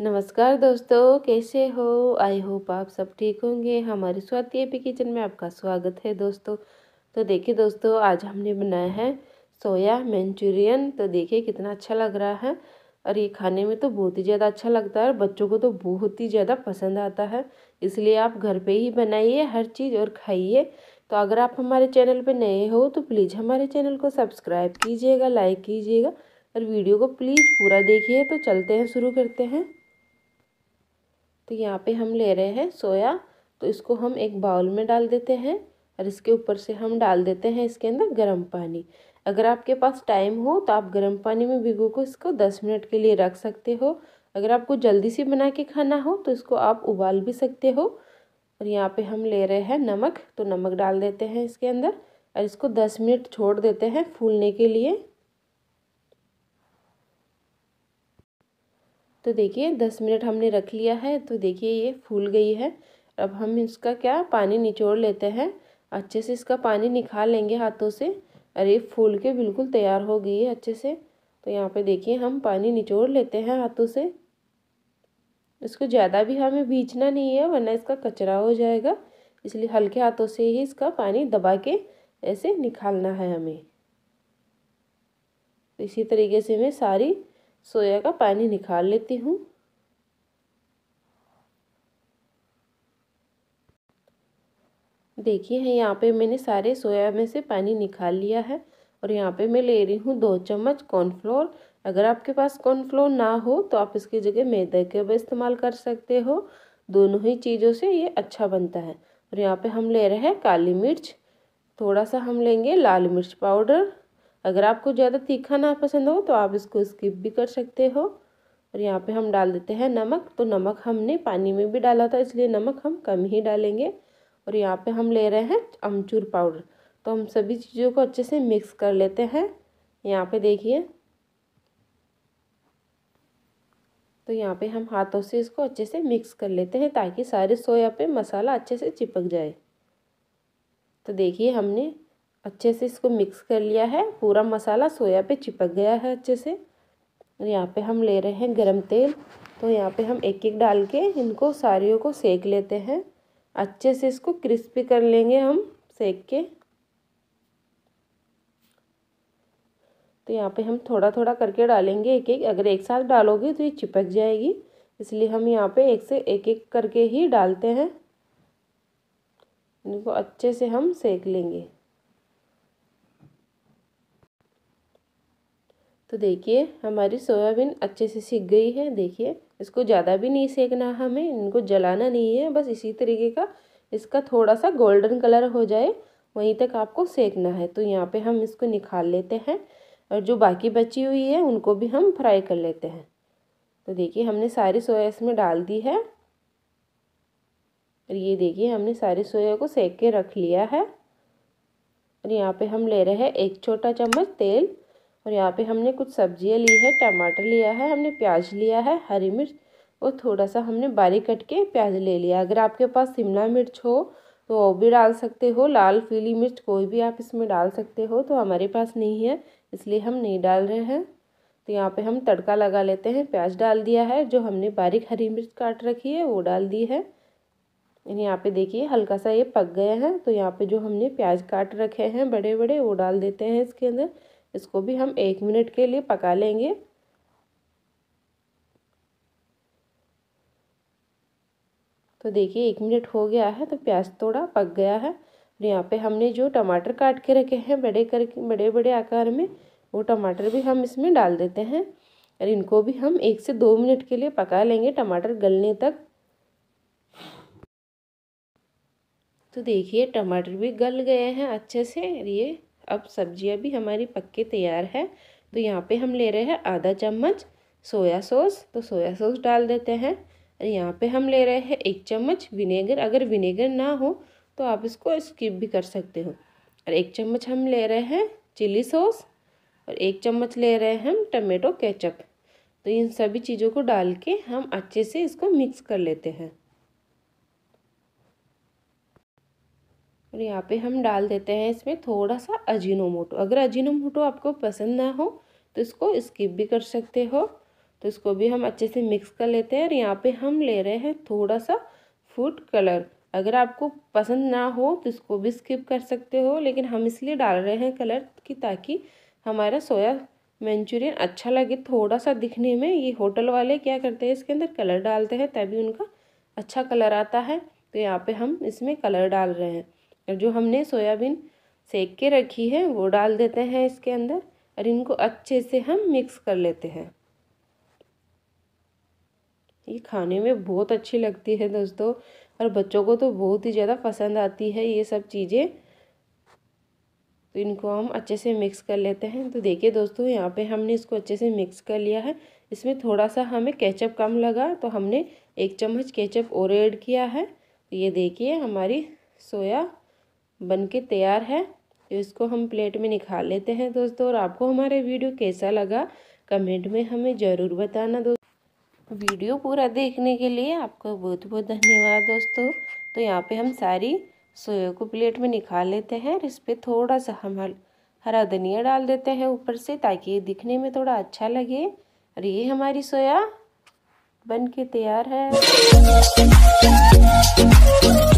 नमस्कार दोस्तों कैसे हो आई होप आप सब ठीक होंगे हमारे स्वाति एपी किचन में आपका स्वागत है दोस्तों तो देखिए दोस्तों आज हमने बनाया है सोया मैंचूरियन तो देखिए कितना अच्छा लग रहा है और ये खाने में तो बहुत ही ज़्यादा अच्छा लगता है और बच्चों को तो बहुत ही ज़्यादा पसंद आता है इसलिए आप घर पे ही बनाइए हर चीज़ और खाइए तो अगर आप हमारे चैनल पे नए हो तो प्लीज़ हमारे चैनल को सब्सक्राइब कीजिएगा लाइक कीजिएगा और वीडियो को प्लीज़ पूरा देखिए तो चलते हैं शुरू करते हैं तो यहाँ पे हम ले रहे हैं सोया तो इसको हम एक बाउल में डाल देते हैं और इसके ऊपर से हम डाल देते हैं इसके अंदर गर्म पानी अगर आपके पास टाइम हो तो आप गर्म पानी में भिगो को इसको दस मिनट के लिए रख सकते हो अगर आपको जल्दी से बना के खाना हो तो इसको आप उबाल भी सकते हो और यहाँ पे हम ले रहे हैं नमक तो नमक डाल देते हैं इसके अंदर और इसको दस मिनट छोड़ देते हैं फूलने के लिए तो देखिए दस मिनट हमने रख लिया है तो देखिए ये फूल गई है अब हम इसका क्या पानी निचोड़ लेते हैं अच्छे से इसका पानी निकाल लेंगे हाथों से और ये फूल के बिल्कुल तैयार हो गई है अच्छे से तो यहाँ पे देखिए हम पानी निचोड़ लेते हैं हाथों से इसको ज़्यादा भी हमें बीचना नहीं है वरना इसका कचरा हो जाएगा इसलिए हल्के हाथों से ही इसका पानी दबा के ऐसे निकालना है हमें इसी तरीके से मैं सारी सोया का पानी निकाल लेती हूँ देखिए है यहाँ पे मैंने सारे सोया में से पानी निकाल लिया है और यहाँ पे मैं ले रही हूँ दो चम्मच कॉर्नफ्लोर अगर आपके पास कॉर्नफ्लोर ना हो तो आप इसकी जगह मैदे का भी इस्तेमाल कर सकते हो दोनों ही चीज़ों से ये अच्छा बनता है और यहाँ पे हम ले रहे हैं काली मिर्च थोड़ा सा हम लेंगे लाल मिर्च पाउडर अगर आपको ज़्यादा तीखा ना पसंद हो तो आप इसको स्किप भी कर सकते हो और यहाँ पे हम डाल देते हैं नमक तो नमक हमने पानी में भी डाला था इसलिए नमक हम कम ही डालेंगे और यहाँ पे हम ले रहे हैं अमचूर पाउडर तो हम सभी चीज़ों को अच्छे से मिक्स कर लेते हैं यहाँ पे देखिए तो यहाँ पे हम हाथों से इसको अच्छे से मिक्स कर लेते हैं ताकि सारे सोया पे मसाला अच्छे से चिपक जाए तो देखिए हमने अच्छे से इसको मिक्स कर लिया है पूरा मसाला सोया पे चिपक गया है अच्छे से और यहाँ पे हम ले रहे हैं गरम तेल तो यहाँ पे हम एक एक डाल के इनको सारियों को सेक लेते हैं अच्छे से इसको क्रिस्पी कर लेंगे हम सेक के तो यहाँ पे हम थोड़ा थोड़ा करके डालेंगे एक एक अगर एक साथ डालोगे तो ये चिपक जाएगी इसलिए हम यहाँ पे एक से एक एक करके ही डालते हैं इनको अच्छे से हम सेक लेंगे तो देखिए हमारी सोयाबीन अच्छे से सीख गई है देखिए इसको ज़्यादा भी नहीं सेकना हमें इनको जलाना नहीं है बस इसी तरीके का इसका थोड़ा सा गोल्डन कलर हो जाए वहीं तक आपको सेकना है तो यहाँ पे हम इसको निकाल लेते हैं और जो बाकी बची हुई है उनको भी हम फ्राई कर लेते हैं तो देखिए हमने सारी सोया इसमें डाल दी है और ये देखिए हमने सारी सोया को सेक के रख लिया है और यहाँ पे हम ले रहे हैं एक छोटा चम्मच तेल और यहाँ पे हमने कुछ सब्जियाँ ली है टमाटर लिया है हमने प्याज लिया है हरी मिर्च और थोड़ा सा हमने बारीक कट के प्याज ले लिया अगर आपके पास शिमला मिर्च हो तो वो भी डाल सकते हो लाल पीली मिर्च कोई भी आप इसमें डाल सकते हो तो हमारे पास नहीं है इसलिए हम नहीं डाल रहे हैं तो यहाँ पे हम तड़का लगा लेते हैं प्याज डाल दिया है जो हमने बारीक हरी मिर्च काट रखी है वो डाल दी है यहाँ पे देखिए हल्का सा ये पक गए हैं तो यहाँ पे जो हमने प्याज काट रखे हैं बड़े बड़े वो डाल देते हैं इसके अंदर इसको भी हम एक मिनट के लिए पका लेंगे तो देखिए एक मिनट हो गया है तो प्याज थोड़ा पक गया है और यहाँ पे हमने जो टमाटर काट के रखे हैं बड़े करके बड़े बड़े आकार में वो टमाटर भी हम इसमें डाल देते हैं और इनको भी हम एक से दो मिनट के लिए पका लेंगे टमाटर गलने तक तो देखिए टमाटर भी गल गए हैं अच्छे से और ये अब सब्जियां भी हमारी पक्के तैयार है तो यहाँ पे हम ले रहे हैं आधा चम्मच सोया सॉस तो सोया सॉस डाल देते हैं और यहाँ पे हम ले रहे हैं एक चम्मच विनेगर अगर विनेगर ना हो तो आप इसको स्किप भी कर सकते हो और एक चम्मच हम ले रहे हैं चिली सॉस और एक चम्मच ले रहे हैं हम टमेटो केचप तो इन सभी चीज़ों को डाल के हम अच्छे से इसको मिक्स कर लेते हैं और यहाँ पे हम डाल देते हैं इसमें थोड़ा सा अजीनोमोटो अगर अजीनोमोटो आपको पसंद ना हो तो इसको स्किप भी कर सकते हो तो इसको भी हम अच्छे से मिक्स कर लेते हैं और यहाँ पे हम ले रहे हैं थोड़ा सा फूड कलर अगर आपको पसंद ना हो तो इसको भी स्किप कर सकते हो लेकिन हम इसलिए डाल रहे हैं कलर कि ताकि हमारा सोया मंचूरियन अच्छा लगे थोड़ा सा दिखने में ये होटल वाले क्या करते हैं इसके अंदर कलर डालते हैं तभी उनका अच्छा कलर आता है तो यहाँ पे हम इसमें कलर डाल रहे हैं जो हमने सोयाबीन सेक के रखी है वो डाल देते हैं इसके अंदर और इनको अच्छे से हम मिक्स कर लेते हैं ये खाने में बहुत अच्छी लगती है दोस्तों और बच्चों को तो बहुत ही ज़्यादा पसंद आती है ये सब चीज़ें तो इनको हम अच्छे से मिक्स कर लेते हैं तो देखिए दोस्तों यहाँ पे हमने इसको अच्छे से मिक्स कर लिया है इसमें थोड़ा सा हमें केचप कम लगा तो हमने एक चम्मच केचप और ऐड किया है तो ये देखिए हमारी सोया बनके तैयार है इसको हम प्लेट में निकाल लेते हैं दोस्तों और आपको हमारे वीडियो कैसा लगा कमेंट में हमें ज़रूर बताना दोस्तों वीडियो पूरा देखने के लिए आपको बहुत बहुत धन्यवाद दोस्तों तो यहाँ पे हम सारी सोया को प्लेट में निकाल लेते हैं और इस पर थोड़ा सा हम हरा धनिया डाल देते हैं ऊपर से ताकि ये दिखने में थोड़ा अच्छा लगे और ये हमारी सोया बन के तैयार है